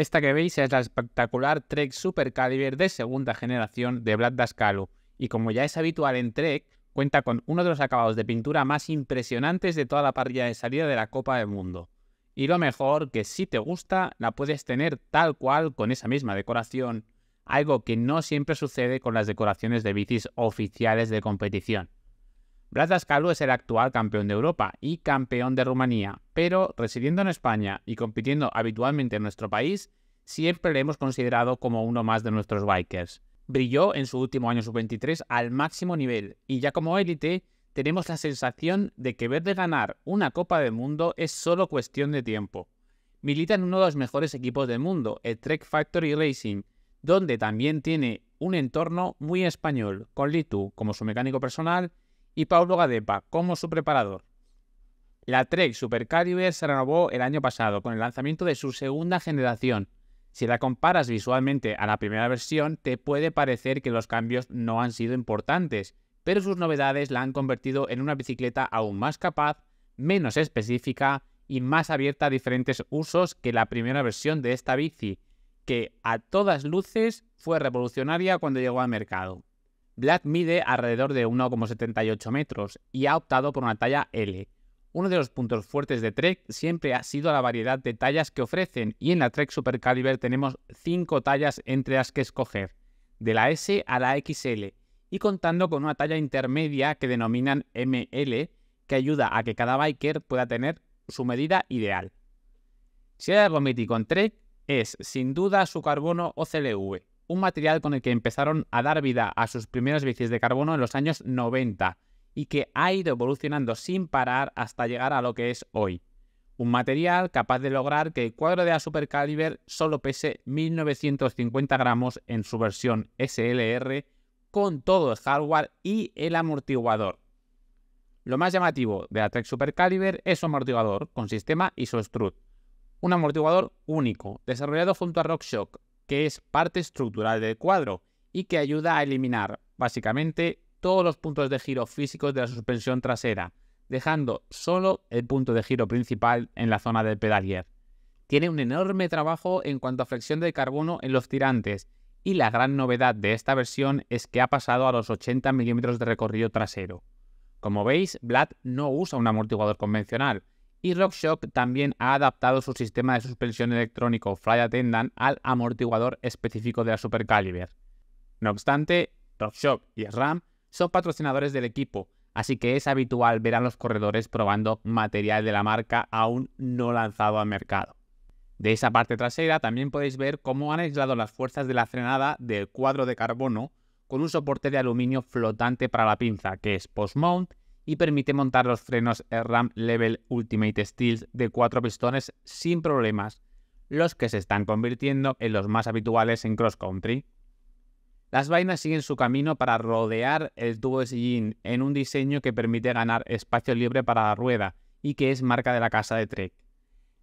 Esta que veis es la espectacular Trek Super Caliber de segunda generación de Vlad Dascalu, y como ya es habitual en Trek, cuenta con uno de los acabados de pintura más impresionantes de toda la parrilla de salida de la Copa del Mundo. Y lo mejor, que si te gusta, la puedes tener tal cual con esa misma decoración, algo que no siempre sucede con las decoraciones de bicis oficiales de competición. Brad Calvo es el actual campeón de Europa y campeón de Rumanía, pero residiendo en España y compitiendo habitualmente en nuestro país, siempre le hemos considerado como uno más de nuestros bikers. Brilló en su último año sub-23 al máximo nivel y ya como élite tenemos la sensación de que ver de ganar una Copa del Mundo es solo cuestión de tiempo. Milita en uno de los mejores equipos del mundo, el Trek Factory Racing, donde también tiene un entorno muy español, con Litu como su mecánico personal y Paulo Gadepa como su preparador. La Trek Supercaliber se renovó el año pasado con el lanzamiento de su segunda generación. Si la comparas visualmente a la primera versión, te puede parecer que los cambios no han sido importantes, pero sus novedades la han convertido en una bicicleta aún más capaz, menos específica y más abierta a diferentes usos que la primera versión de esta bici, que a todas luces fue revolucionaria cuando llegó al mercado. Black mide alrededor de 1,78 metros y ha optado por una talla L. Uno de los puntos fuertes de Trek siempre ha sido la variedad de tallas que ofrecen y en la Trek Supercaliber tenemos 5 tallas entre las que escoger, de la S a la XL, y contando con una talla intermedia que denominan ML, que ayuda a que cada biker pueda tener su medida ideal. Si hay algo mítico en Trek, es sin duda su carbono OCLV, un material con el que empezaron a dar vida a sus primeros bicis de carbono en los años 90 y que ha ido evolucionando sin parar hasta llegar a lo que es hoy. Un material capaz de lograr que el cuadro de la Supercaliber solo pese 1950 gramos en su versión SLR con todo el hardware y el amortiguador. Lo más llamativo de la Trek Supercaliber es su amortiguador con sistema Isostrut, Un amortiguador único, desarrollado junto a RockShox que es parte estructural del cuadro y que ayuda a eliminar básicamente todos los puntos de giro físicos de la suspensión trasera, dejando solo el punto de giro principal en la zona del pedalier. Tiene un enorme trabajo en cuanto a flexión de carbono en los tirantes y la gran novedad de esta versión es que ha pasado a los 80 milímetros de recorrido trasero. Como veis, Vlad no usa un amortiguador convencional, y RockShox también ha adaptado su sistema de suspensión electrónico Fly Attendant al amortiguador específico de la Supercaliber. No obstante, RockShox y SRAM son patrocinadores del equipo, así que es habitual ver a los corredores probando material de la marca aún no lanzado al mercado. De esa parte trasera también podéis ver cómo han aislado las fuerzas de la frenada del cuadro de carbono con un soporte de aluminio flotante para la pinza que es post-mount y permite montar los frenos RAM Level Ultimate Steels de cuatro pistones sin problemas, los que se están convirtiendo en los más habituales en cross country. Las vainas siguen su camino para rodear el tubo de sillín en un diseño que permite ganar espacio libre para la rueda y que es marca de la casa de Trek.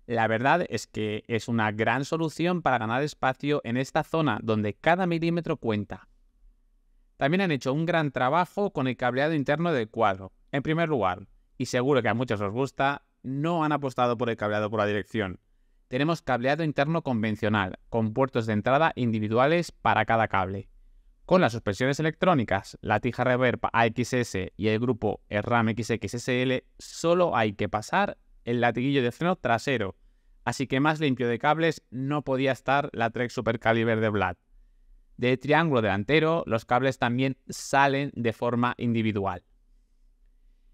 La verdad es que es una gran solución para ganar espacio en esta zona donde cada milímetro cuenta. También han hecho un gran trabajo con el cableado interno del cuadro, en primer lugar, y seguro que a muchos os gusta, no han apostado por el cableado por la dirección. Tenemos cableado interno convencional, con puertos de entrada individuales para cada cable. Con las suspensiones electrónicas, la tija reverb AXS y el grupo RAM XXSL, solo hay que pasar el latiguillo de freno trasero, así que más limpio de cables no podía estar la Trek Supercaliber de Vlad. De triángulo delantero, los cables también salen de forma individual.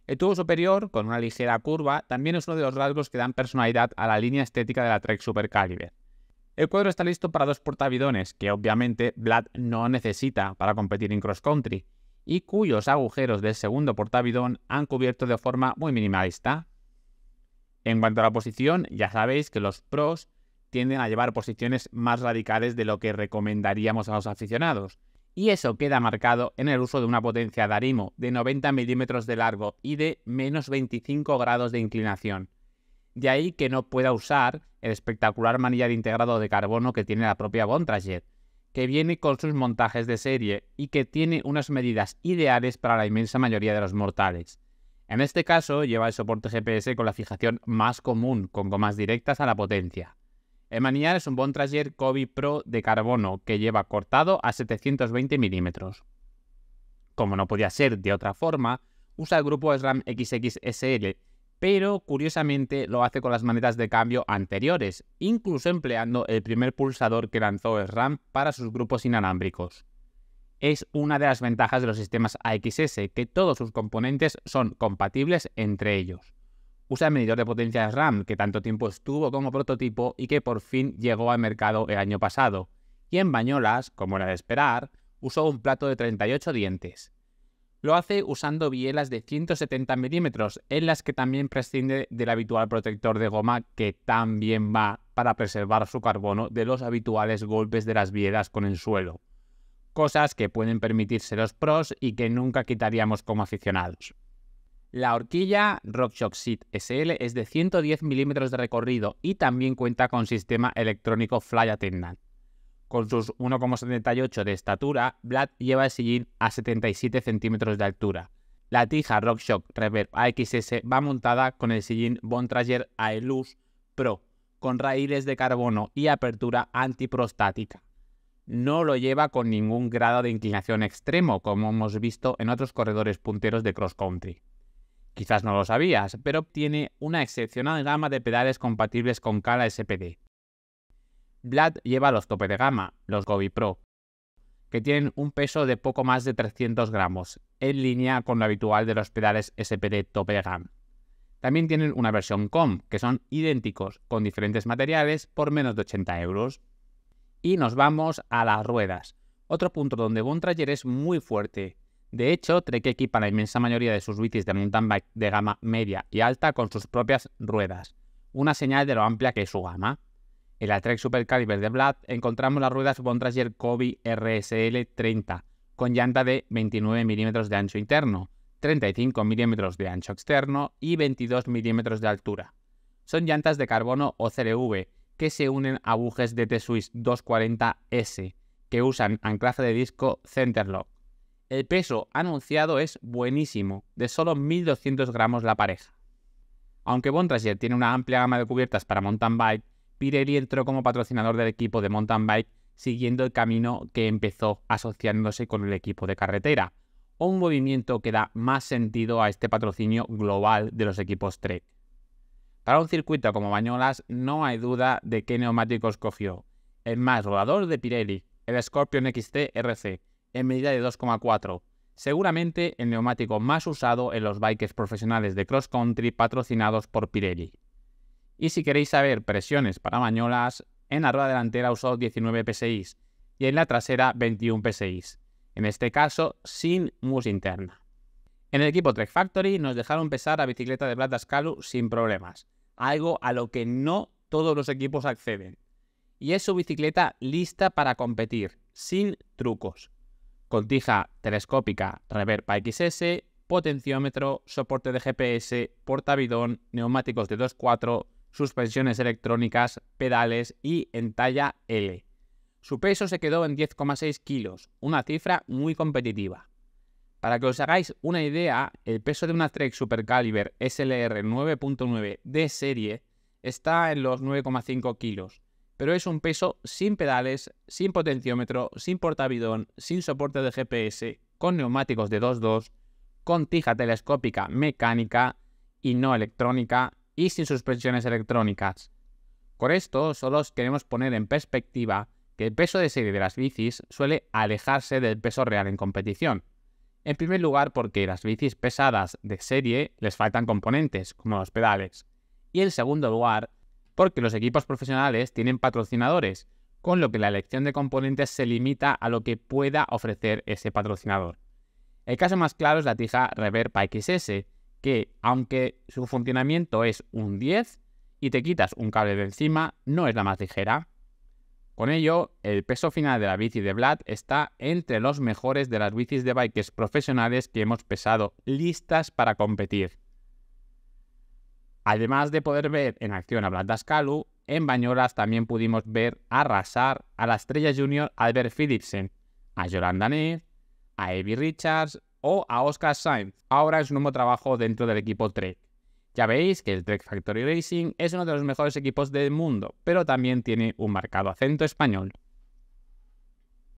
El tubo superior, con una ligera curva, también es uno de los rasgos que dan personalidad a la línea estética de la Trek Supercaliber. El cuadro está listo para dos portavidones, que obviamente Vlad no necesita para competir en cross country, y cuyos agujeros del segundo portavidón han cubierto de forma muy minimalista. En cuanto a la posición, ya sabéis que los pros tienden a llevar posiciones más radicales de lo que recomendaríamos a los aficionados, y eso queda marcado en el uso de una potencia Darimo de 90 milímetros de largo y de menos 25 grados de inclinación. De ahí que no pueda usar el espectacular manillar integrado de carbono que tiene la propia Bontrager, que viene con sus montajes de serie y que tiene unas medidas ideales para la inmensa mayoría de los mortales. En este caso lleva el soporte GPS con la fijación más común, con gomas directas a la potencia manillar es un Bontrager Kobe Pro de carbono que lleva cortado a 720 milímetros. Como no podía ser de otra forma, usa el grupo SRAM XXSL, pero curiosamente lo hace con las manetas de cambio anteriores, incluso empleando el primer pulsador que lanzó SRAM para sus grupos inalámbricos. Es una de las ventajas de los sistemas AXS, que todos sus componentes son compatibles entre ellos. Usa el medidor de potencia RAM que tanto tiempo estuvo como prototipo y que por fin llegó al mercado el año pasado. Y en Bañolas, como era de esperar, usó un plato de 38 dientes. Lo hace usando bielas de 170 milímetros, en las que también prescinde del habitual protector de goma que también va para preservar su carbono de los habituales golpes de las bielas con el suelo. Cosas que pueden permitirse los pros y que nunca quitaríamos como aficionados. La horquilla RockShox Seat SL es de 110 milímetros de recorrido y también cuenta con sistema electrónico Fly Attendant. Con sus 1,78 de estatura, Vlad lleva el sillín a 77 centímetros de altura. La tija RockShox Reverb AXS va montada con el sillín Bontrager Aelus Pro, con raíles de carbono y apertura antiprostática. No lo lleva con ningún grado de inclinación extremo, como hemos visto en otros corredores punteros de cross country. Quizás no lo sabías, pero obtiene una excepcional gama de pedales compatibles con cala SPD. Vlad lleva los tope de gama, los Gobi Pro, que tienen un peso de poco más de 300 gramos, en línea con lo habitual de los pedales SPD tope de gama. También tienen una versión COM, que son idénticos, con diferentes materiales, por menos de 80 euros. Y nos vamos a las ruedas, otro punto donde Bontrager es muy fuerte, de hecho, Trek equipa la inmensa mayoría de sus bicis de mountain bike de gama media y alta con sus propias ruedas, una señal de lo amplia que es su gama. En la Trek Supercaliber de Vlad encontramos las ruedas Bontrager Kobe RSL 30 con llanta de 29 mm de ancho interno, 35 mm de ancho externo y 22 mm de altura. Son llantas de carbono o CRV que se unen a bujes de t Swiss 240S que usan anclaje de disco Centerlock el peso anunciado es buenísimo, de solo 1.200 gramos la pareja. Aunque Bontrager tiene una amplia gama de cubiertas para mountain bike, Pirelli entró como patrocinador del equipo de mountain bike siguiendo el camino que empezó asociándose con el equipo de carretera, un movimiento que da más sentido a este patrocinio global de los equipos Trek. Para un circuito como Bañolas no hay duda de qué neumáticos cogió. El más rodador de Pirelli, el Scorpion XT RC, en medida de 2,4, seguramente el neumático más usado en los bikes profesionales de cross country patrocinados por Pirelli. Y si queréis saber presiones para mañolas, en la rueda delantera usó 19 PSI y en la trasera 21 PSI, en este caso sin mus interna. En el equipo Trek Factory nos dejaron pesar la bicicleta de plata Scalu sin problemas, algo a lo que no todos los equipos acceden. Y es su bicicleta lista para competir, sin trucos con telescópica Reverb XS, potenciómetro, soporte de GPS, porta bidón, neumáticos de 2.4, suspensiones electrónicas, pedales y en talla L. Su peso se quedó en 10,6 kilos, una cifra muy competitiva. Para que os hagáis una idea, el peso de una Trek Supercaliber SLR 9.9 de serie está en los 9,5 kilos, pero es un peso sin pedales, sin potenciómetro, sin portabidón, sin soporte de GPS, con neumáticos de 2-2, con tija telescópica mecánica y no electrónica y sin suspensiones electrónicas. Con esto solo queremos poner en perspectiva que el peso de serie de las bicis suele alejarse del peso real en competición. En primer lugar porque las bicis pesadas de serie les faltan componentes, como los pedales. Y en segundo lugar, porque los equipos profesionales tienen patrocinadores, con lo que la elección de componentes se limita a lo que pueda ofrecer ese patrocinador. El caso más claro es la tija Reverb XS, que aunque su funcionamiento es un 10 y te quitas un cable de encima, no es la más ligera. Con ello, el peso final de la bici de Vlad está entre los mejores de las bicis de bikes profesionales que hemos pesado listas para competir. Además de poder ver en acción a Blandascalu, en Bañolas también pudimos ver arrasar a la estrella junior Albert Philipsen, a Yolanda Neff, a Evi Richards o a Oscar Sainz, ahora en su nuevo trabajo dentro del equipo Trek. Ya veis que el Trek Factory Racing es uno de los mejores equipos del mundo, pero también tiene un marcado acento español.